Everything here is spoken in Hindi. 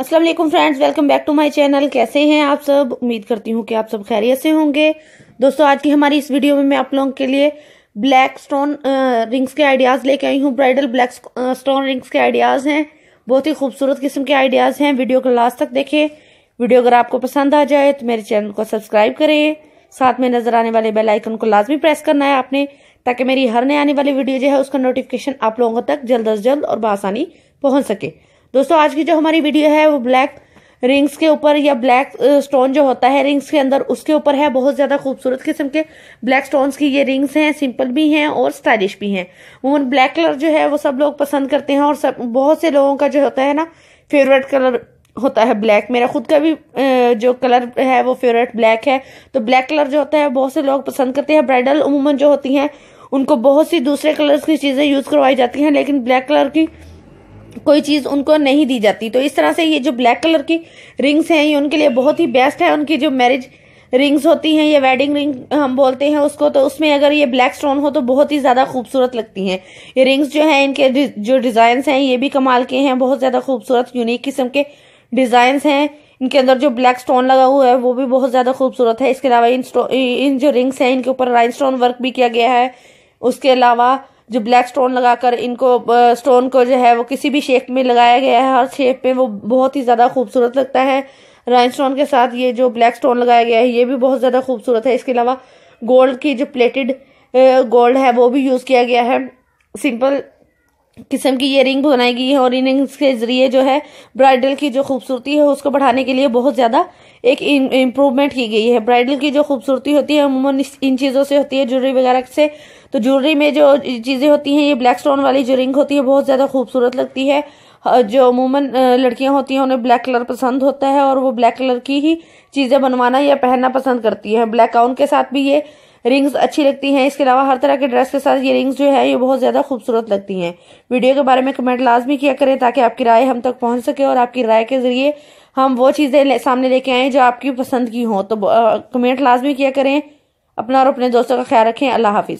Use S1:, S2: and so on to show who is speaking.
S1: अस्सलाम वालेकुम friends welcome back to my channel कैसे हैं आप सब उम्मीद करती हूँ कि आप सब खैरियत से होंगे दोस्तों आज की हमारी इस वीडियो में मैं आप लोगों के लिए ब्लैक स्टोन रिंग्स के आइडियाज़ लेके आई हूँ ब्राइडल ब्लैक स्टोन रिंग्स के आइडियाज़ हैं बहुत ही खूबसूरत किस्म के आइडियाज़ हैं वीडियो को लास्ट तक देखें वीडियो अगर आपको पसंद आ जाए तो मेरे चैनल को सब्सक्राइब करें साथ में नज़र आने वाले बेल आइकन को लाजमी प्रेस करना है आपने ताकि मेरी हर नए आने वाली वीडियो जो है उसका नोटिफिकेशन आप लोगों तक जल्द अज जल्द और बसानी पहुँच सके दोस्तों आज की जो हमारी वीडियो है वो ब्लैक रिंग्स के ऊपर या ब्लैक स्टोन uh, जो होता है रिंग्स के अंदर उसके ऊपर है बहुत ज़्यादा खूबसूरत किस्म के ब्लैक स्टोन्स की ये रिंग्स हैं सिंपल भी हैं और स्टाइलिश भी हैं वूमन ब्लैक कलर जो है वो सब लोग पसंद करते हैं और सब बहुत से लोगों का जो होता है ना फेवरेट कलर होता है ब्लैक मेरा खुद का भी uh, जो कलर है वो फेवरेट ब्लैक है तो ब्लैक कलर जो होता है बहुत से लोग पसंद करते हैं ब्राइडल उमूमन जो होती हैं उनको बहुत सी दूसरे कलर्स की चीज़ें यूज़ करवाई जाती हैं लेकिन ब्लैक कलर की कोई चीज़ उनको नहीं दी जाती तो इस तरह से ये जो ब्लैक कलर की रिंग्स हैं ये उनके लिए बहुत ही बेस्ट है उनकी जो मैरिज रिंग्स होती हैं या वेडिंग रिंग हम बोलते हैं उसको तो उसमें अगर ये ब्लैक स्टोन हो तो बहुत ही ज़्यादा खूबसूरत लगती हैं ये रिंग्स जो हैं इनके जो डिज़ाइंस हैं ये भी कमाल के हैं बहुत ज़्यादा खूबसूरत यूनिक किस्म के डिज़ाइंस हैं इनके अंदर जो ब्लैक स्टोन लगा हुआ है वो भी बहुत ज़्यादा खूबसूरत है इसके अलावा इन इन जो रिंग्स हैं इनके ऊपर राइन स्टोन वर्क भी किया गया है उसके अलावा जो ब्लैक स्टोन लगाकर इनको स्टोन को जो है वो किसी भी शेप में लगाया गया है हर शेप में वो बहुत ही ज़्यादा खूबसूरत लगता है राइन स्टोन के साथ ये जो ब्लैक स्टोन लगाया गया है ये भी बहुत ज़्यादा खूबसूरत है इसके अलावा गोल्ड की जो प्लेटेड गोल्ड है वो भी यूज़ किया गया है सिंपल किस्म की ये रिंग बनाई गई है और इन रिंग्स के ज़रिए जो है ब्राइडल की जो खूबसूरती है उसको बढ़ाने के लिए बहुत ज़्यादा एक इम्प्रूवमेंट की गई है ब्राइडल की जो खूबसूरती होती है अमूमन इन चीज़ों से होती है ज्वेलरी वगैरह से तो ज्वेलरी में जो चीज़ें होती हैं ये ब्लैक स्टोन वाली जो रिंग होती है बहुत ज़्यादा खूबसूरत लगती है जो अमूमन लड़कियां होती हैं उन्हें ब्लैक कलर पसंद होता है और वो ब्लैक कलर की ही चीज़ें बनवाना या पहनना पसंद करती हैं ब्लैक गाउन के साथ भी ये रिंग्स अच्छी लगती हैं इसके अलावा हर तरह के ड्रेस के साथ ये रिंग्स जो है ये बहुत ज़्यादा खूबसूरत लगती हैं वीडियो के बारे में कमेंट लाजमी किया करें ताकि आपकी राय हम तक पहुंच सके और आपकी राय के ज़रिए हम वो चीज़ें ले, सामने लेके आए जो आपकी पसंद की हों तो कमेंट लाजमी किया करें अपना और अपने दोस्तों का ख्याल रखें अल्लाह हाफिज़